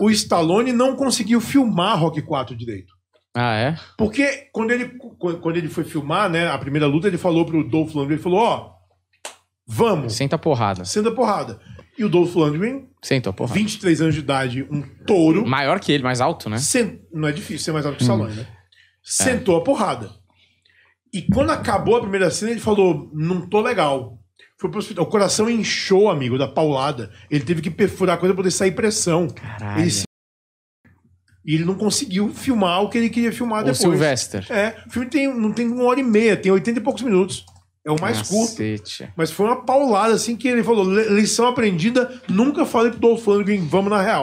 o Stallone não conseguiu filmar Rock 4 direito. Ah, é? Porque quando ele, quando ele foi filmar, né, a primeira luta, ele falou pro Dolph Lundgren, ele falou, ó, oh, vamos. Senta a porrada. Senta a porrada. E o Dolph Lundgren, Senta a porrada. 23 anos de idade, um touro. Maior que ele, mais alto, né? Sent... Não é difícil ser mais alto que o hum. Stallone, hum. né? É. Sentou é. a porrada. E quando acabou a primeira cena, ele falou, não tô legal. Foi pro hospital. O coração inchou, amigo, da paulada. Ele teve que perfurar a coisa pra poder sair pressão. Caralho. Ele se... E ele não conseguiu filmar o que ele queria filmar o depois. Sylvester. É. O filme tem, não tem uma hora e meia, tem oitenta e poucos minutos. É o mais Cacete. curto. Mas foi uma paulada, assim, que ele falou: lição aprendida, nunca falei pro Dolph Lundgren, vamos na real.